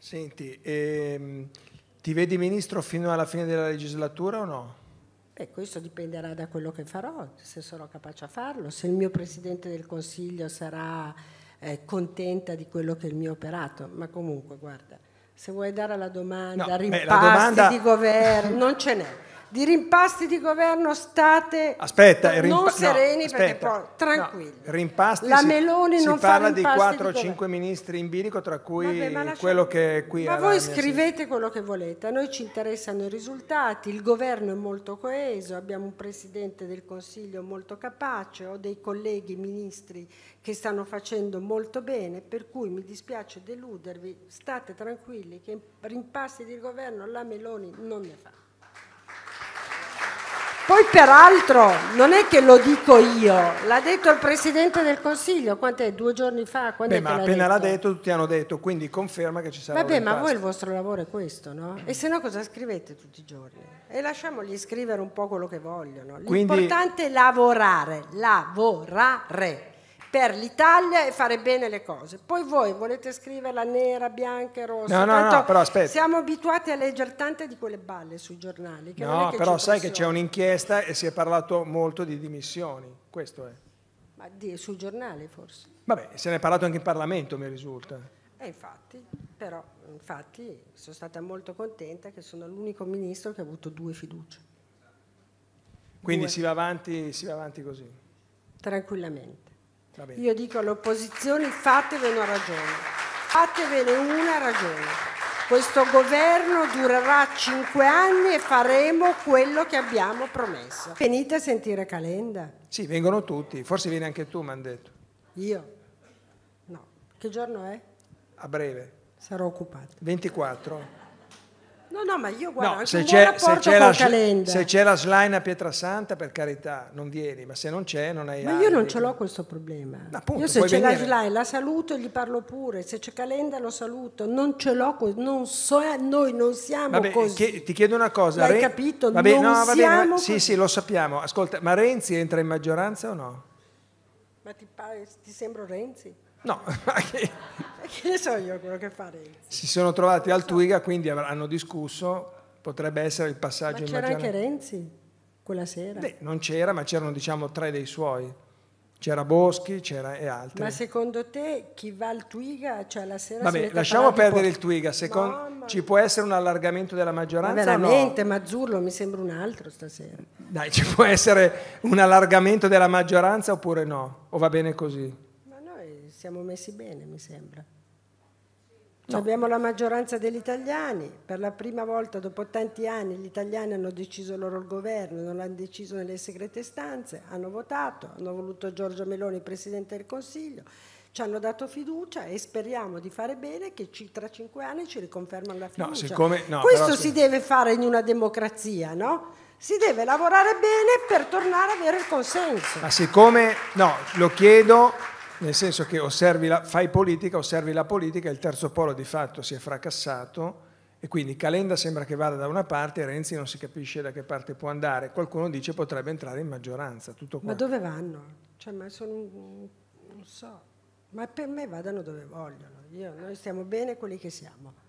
Senti, ehm, ti vedi ministro fino alla fine della legislatura o no? Beh, questo dipenderà da quello che farò, se sarò capace a farlo, se il mio Presidente del Consiglio sarà eh, contenta di quello che è il mio operato, ma comunque guarda, se vuoi dare la domanda no, ripasti beh, domanda... di governo, non ce n'è di rimpasti di governo state aspetta, non rimpa- sereni no, perché poi, tranquilli. No, rimpasti la Meloni si, non si parla di 4-5 o ministri in bilico tra cui Vabbè, quello che è qui Ma voi scrivete sinistra. quello che volete, a noi ci interessano i risultati, il governo è molto coeso, abbiamo un presidente del Consiglio molto capace, ho dei colleghi ministri che stanno facendo molto bene, per cui mi dispiace deludervi, state tranquilli che rimpasti di governo la Meloni non ne fa. Poi peraltro non è che lo dico io, l'ha detto il Presidente del Consiglio, quant'è? Due giorni fa? Beh, ma l'ha appena detto? l'ha detto tutti hanno detto, quindi conferma che ci sarà Vabbè, ma voi il vostro lavoro è questo, no? E se no cosa scrivete tutti i giorni? E lasciamogli scrivere un po' quello che vogliono. L'importante quindi... è lavorare, lavorare per l'Italia e fare bene le cose. Poi voi volete scriverla nera, bianca e rossa. No, no, no, però aspetta. Siamo abituati a leggere tante di quelle balle sui giornali. no, però sai che c'è un'inchiesta e si è parlato molto di dimissioni, questo è. Ma di, sui giornali forse. Vabbè, se ne è parlato anche in Parlamento, mi risulta. E infatti, però, infatti sono stata molto contenta che sono l'unico ministro che ha avuto due fiducia. Quindi due. Si, va avanti, si va avanti così? Tranquillamente. Io dico alle opposizioni fatevene una ragione, fatevene una ragione. Questo governo durerà cinque anni e faremo quello che abbiamo promesso. Venite a sentire Calenda. Sì, vengono tutti, forse vieni anche tu, mi hanno detto. Io? No. Che giorno è? A breve. Sarò occupata. 24. No, no, ma io guardo no, se c'è, se, c'è la, se c'è, la, slime a Pietrasanta, per carità, non vieni, ma se non c'è, non hai. Ma io non ce l'ho questo problema. Appunto, io se c'è venire. la slime la saluto e gli parlo pure, se c'è Calenda lo saluto, non ce l'ho, non so, noi non siamo vabbè, così. Che, ti chiedo una cosa. Hai Re... capito? Vabbè, non no, vabbè, siamo vabbè, Sì, sì, lo sappiamo. Ascolta, ma Renzi entra in maggioranza o no? Ma ti, ti sembra Renzi? No, che ne so io quello che farei. Si sono trovati al Twiga, quindi hanno discusso, potrebbe essere il passaggio in Ma c'era anche Renzi quella sera? Beh, non c'era, ma c'erano diciamo tre dei suoi. C'era Boschi, c'era e altri. Ma secondo te chi va al Twiga, cioè la sera Vabbè, lasciamo perdere il Twiga, Second... ci può essere un allargamento della maggioranza ma veramente, no? Mazzurlo mi sembra un altro stasera. Dai, ci può essere un allargamento della maggioranza oppure no? O va bene così? siamo messi bene, mi sembra. No. Abbiamo la maggioranza degli italiani, per la prima volta dopo tanti anni gli italiani hanno deciso loro il governo, non l'hanno deciso nelle segrete stanze, hanno votato, hanno voluto Giorgio Meloni Presidente del Consiglio, ci hanno dato fiducia e speriamo di fare bene che ci, tra cinque anni ci riconfermano la fiducia. No, siccome, no, Questo però, si deve fare in una democrazia, no? si deve lavorare bene per tornare ad avere il consenso. Ma siccome, no, lo chiedo nel senso che la, fai politica, osservi la politica, il terzo polo di fatto si è fracassato e quindi Calenda sembra che vada da una parte Renzi non si capisce da che parte può andare. Qualcuno dice potrebbe entrare in maggioranza, tutto qua. Ma dove vanno? Cioè, ma sono, non so, ma per me vadano dove vogliono. Io, noi stiamo bene quelli che siamo.